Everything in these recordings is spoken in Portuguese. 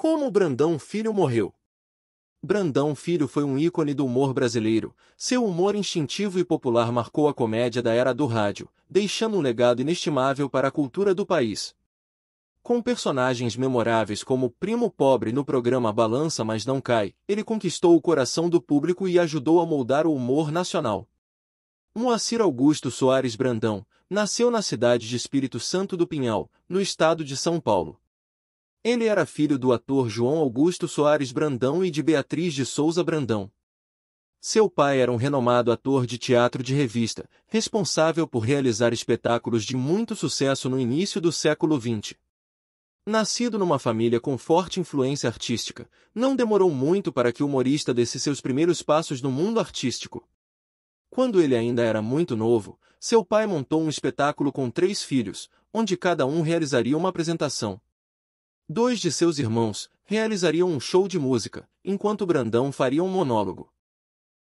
Como Brandão Filho morreu? Brandão Filho foi um ícone do humor brasileiro. Seu humor instintivo e popular marcou a comédia da era do rádio, deixando um legado inestimável para a cultura do país. Com personagens memoráveis como Primo Pobre no programa Balança Mas Não Cai, ele conquistou o coração do público e ajudou a moldar o humor nacional. Moacir Augusto Soares Brandão nasceu na cidade de Espírito Santo do Pinhal, no estado de São Paulo. Ele era filho do ator João Augusto Soares Brandão e de Beatriz de Souza Brandão. Seu pai era um renomado ator de teatro de revista, responsável por realizar espetáculos de muito sucesso no início do século XX. Nascido numa família com forte influência artística, não demorou muito para que o humorista desse seus primeiros passos no mundo artístico. Quando ele ainda era muito novo, seu pai montou um espetáculo com três filhos, onde cada um realizaria uma apresentação. Dois de seus irmãos realizariam um show de música, enquanto Brandão faria um monólogo.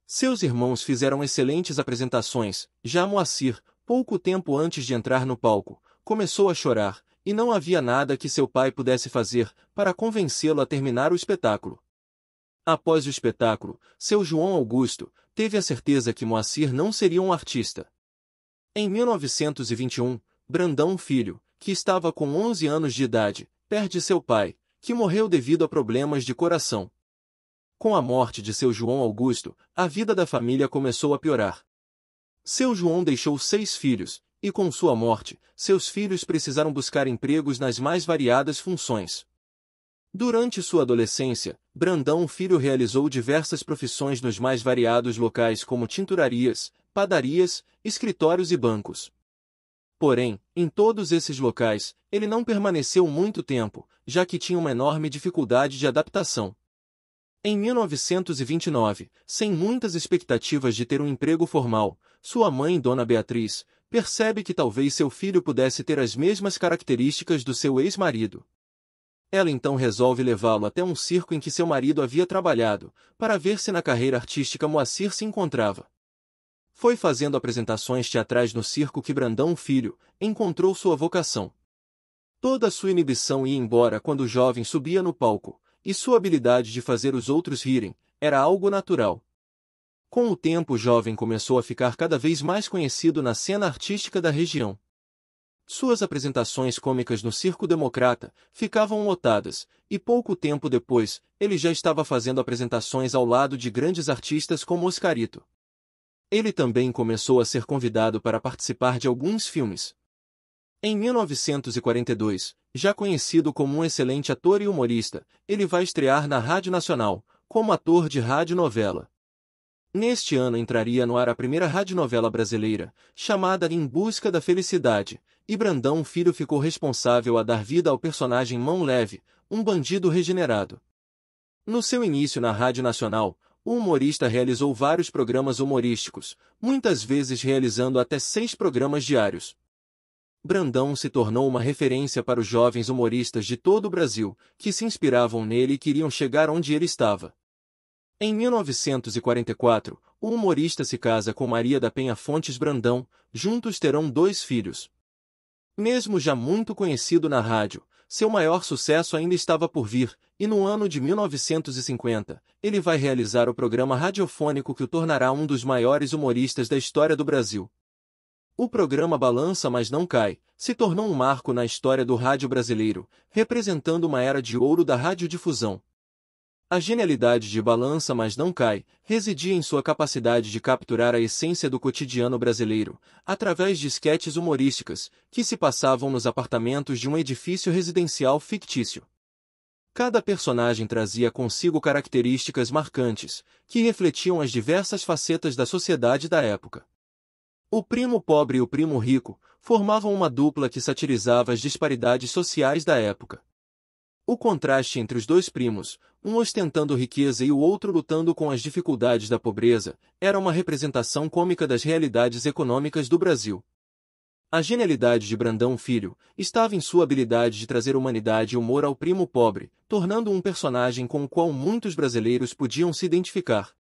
Seus irmãos fizeram excelentes apresentações, já Moacir, pouco tempo antes de entrar no palco, começou a chorar, e não havia nada que seu pai pudesse fazer para convencê-lo a terminar o espetáculo. Após o espetáculo, seu João Augusto teve a certeza que Moacir não seria um artista. Em 1921, Brandão Filho, que estava com 11 anos de idade, perde seu pai, que morreu devido a problemas de coração. Com a morte de seu João Augusto, a vida da família começou a piorar. Seu João deixou seis filhos, e com sua morte, seus filhos precisaram buscar empregos nas mais variadas funções. Durante sua adolescência, Brandão Filho realizou diversas profissões nos mais variados locais como tinturarias, padarias, escritórios e bancos. Porém, em todos esses locais, ele não permaneceu muito tempo, já que tinha uma enorme dificuldade de adaptação. Em 1929, sem muitas expectativas de ter um emprego formal, sua mãe, Dona Beatriz, percebe que talvez seu filho pudesse ter as mesmas características do seu ex-marido. Ela então resolve levá-lo até um circo em que seu marido havia trabalhado, para ver se na carreira artística Moacir se encontrava. Foi fazendo apresentações teatrais no circo que Brandão Filho encontrou sua vocação. Toda sua inibição ia embora quando o jovem subia no palco, e sua habilidade de fazer os outros rirem era algo natural. Com o tempo, o jovem começou a ficar cada vez mais conhecido na cena artística da região. Suas apresentações cômicas no Circo Democrata ficavam lotadas, e pouco tempo depois, ele já estava fazendo apresentações ao lado de grandes artistas como Oscarito, ele também começou a ser convidado para participar de alguns filmes. Em 1942, já conhecido como um excelente ator e humorista, ele vai estrear na Rádio Nacional, como ator de rádio-novela. Neste ano entraria no ar a primeira radionovela brasileira, chamada Em Busca da Felicidade, e Brandão Filho ficou responsável a dar vida ao personagem Mão Leve, um bandido regenerado. No seu início na Rádio Nacional, o humorista realizou vários programas humorísticos, muitas vezes realizando até seis programas diários. Brandão se tornou uma referência para os jovens humoristas de todo o Brasil, que se inspiravam nele e queriam chegar onde ele estava. Em 1944, o humorista se casa com Maria da Penha Fontes Brandão, juntos terão dois filhos. Mesmo já muito conhecido na rádio, seu maior sucesso ainda estava por vir, e no ano de 1950, ele vai realizar o programa radiofônico que o tornará um dos maiores humoristas da história do Brasil. O programa Balança Mas Não Cai se tornou um marco na história do rádio brasileiro, representando uma era de ouro da radiodifusão, a genialidade de Balança Mas Não Cai residia em sua capacidade de capturar a essência do cotidiano brasileiro, através de esquetes humorísticas, que se passavam nos apartamentos de um edifício residencial fictício. Cada personagem trazia consigo características marcantes, que refletiam as diversas facetas da sociedade da época. O primo pobre e o primo rico formavam uma dupla que satirizava as disparidades sociais da época. O contraste entre os dois primos, um ostentando riqueza e o outro lutando com as dificuldades da pobreza, era uma representação cômica das realidades econômicas do Brasil. A genialidade de Brandão Filho estava em sua habilidade de trazer humanidade e humor ao primo pobre, tornando-o um personagem com o qual muitos brasileiros podiam se identificar.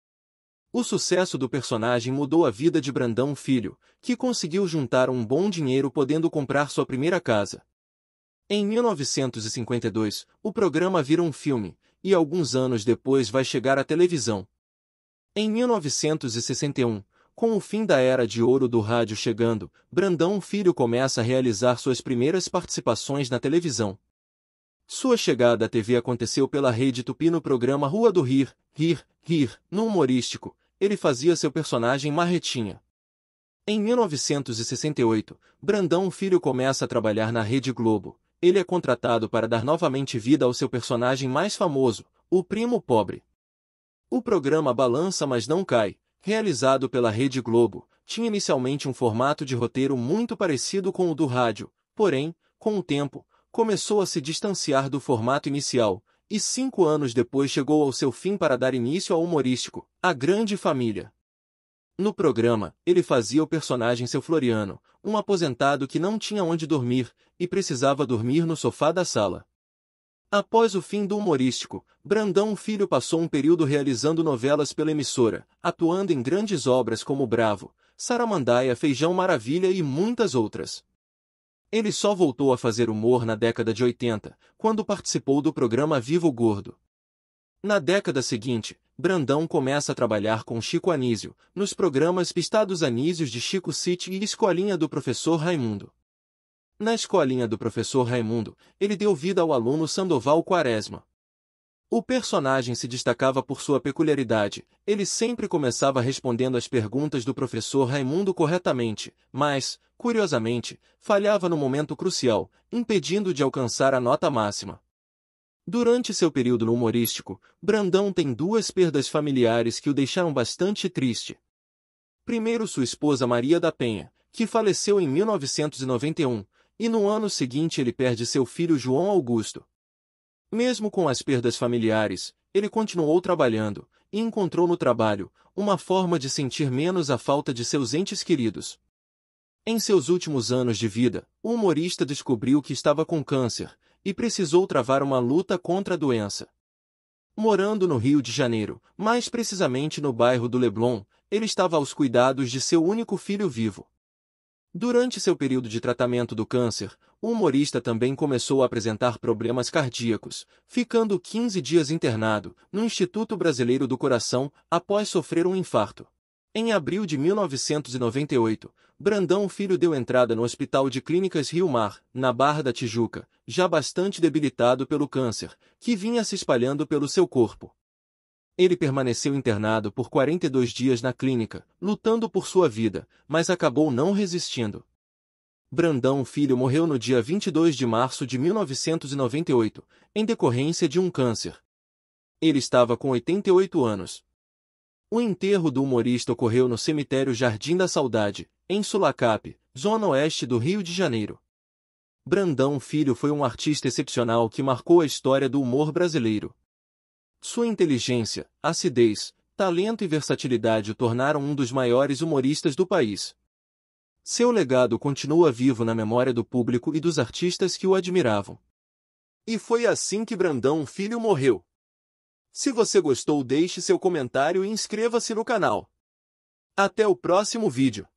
O sucesso do personagem mudou a vida de Brandão Filho, que conseguiu juntar um bom dinheiro podendo comprar sua primeira casa. Em 1952, o programa vira um filme, e alguns anos depois vai chegar à televisão. Em 1961, com o fim da era de ouro do rádio chegando, Brandão Filho começa a realizar suas primeiras participações na televisão. Sua chegada à TV aconteceu pela Rede Tupi no programa Rua do Rir, Rir, Rir, no humorístico, ele fazia seu personagem Marretinha. Em 1968, Brandão Filho começa a trabalhar na Rede Globo, ele é contratado para dar novamente vida ao seu personagem mais famoso, o primo pobre. O programa Balança Mas Não Cai, realizado pela Rede Globo, tinha inicialmente um formato de roteiro muito parecido com o do rádio, porém, com o tempo, começou a se distanciar do formato inicial, e cinco anos depois chegou ao seu fim para dar início ao humorístico A Grande Família. No programa, ele fazia o personagem seu Floriano, um aposentado que não tinha onde dormir e precisava dormir no sofá da sala. Após o fim do humorístico, Brandão Filho passou um período realizando novelas pela emissora, atuando em grandes obras como Bravo, Saramandaia Feijão Maravilha e muitas outras. Ele só voltou a fazer humor na década de 80, quando participou do programa Vivo Gordo. Na década seguinte, Brandão começa a trabalhar com Chico Anísio, nos programas Pistados Anísios de Chico City e Escolinha do Professor Raimundo. Na Escolinha do Professor Raimundo, ele deu vida ao aluno Sandoval Quaresma. O personagem se destacava por sua peculiaridade, ele sempre começava respondendo às perguntas do professor Raimundo corretamente, mas, curiosamente, falhava no momento crucial, impedindo de alcançar a nota máxima. Durante seu período humorístico, Brandão tem duas perdas familiares que o deixaram bastante triste. Primeiro sua esposa Maria da Penha, que faleceu em 1991, e no ano seguinte ele perde seu filho João Augusto. Mesmo com as perdas familiares, ele continuou trabalhando, e encontrou no trabalho uma forma de sentir menos a falta de seus entes queridos. Em seus últimos anos de vida, o humorista descobriu que estava com câncer, e precisou travar uma luta contra a doença. Morando no Rio de Janeiro, mais precisamente no bairro do Leblon, ele estava aos cuidados de seu único filho vivo. Durante seu período de tratamento do câncer, o humorista também começou a apresentar problemas cardíacos, ficando 15 dias internado no Instituto Brasileiro do Coração após sofrer um infarto. Em abril de 1998, Brandão Filho deu entrada no Hospital de Clínicas Rio Mar, na Barra da Tijuca, já bastante debilitado pelo câncer, que vinha se espalhando pelo seu corpo. Ele permaneceu internado por 42 dias na clínica, lutando por sua vida, mas acabou não resistindo. Brandão Filho morreu no dia 22 de março de 1998, em decorrência de um câncer. Ele estava com 88 anos, o enterro do humorista ocorreu no cemitério Jardim da Saudade, em Sulacap, zona oeste do Rio de Janeiro. Brandão Filho foi um artista excepcional que marcou a história do humor brasileiro. Sua inteligência, acidez, talento e versatilidade o tornaram um dos maiores humoristas do país. Seu legado continua vivo na memória do público e dos artistas que o admiravam. E foi assim que Brandão Filho morreu. Se você gostou deixe seu comentário e inscreva-se no canal. Até o próximo vídeo.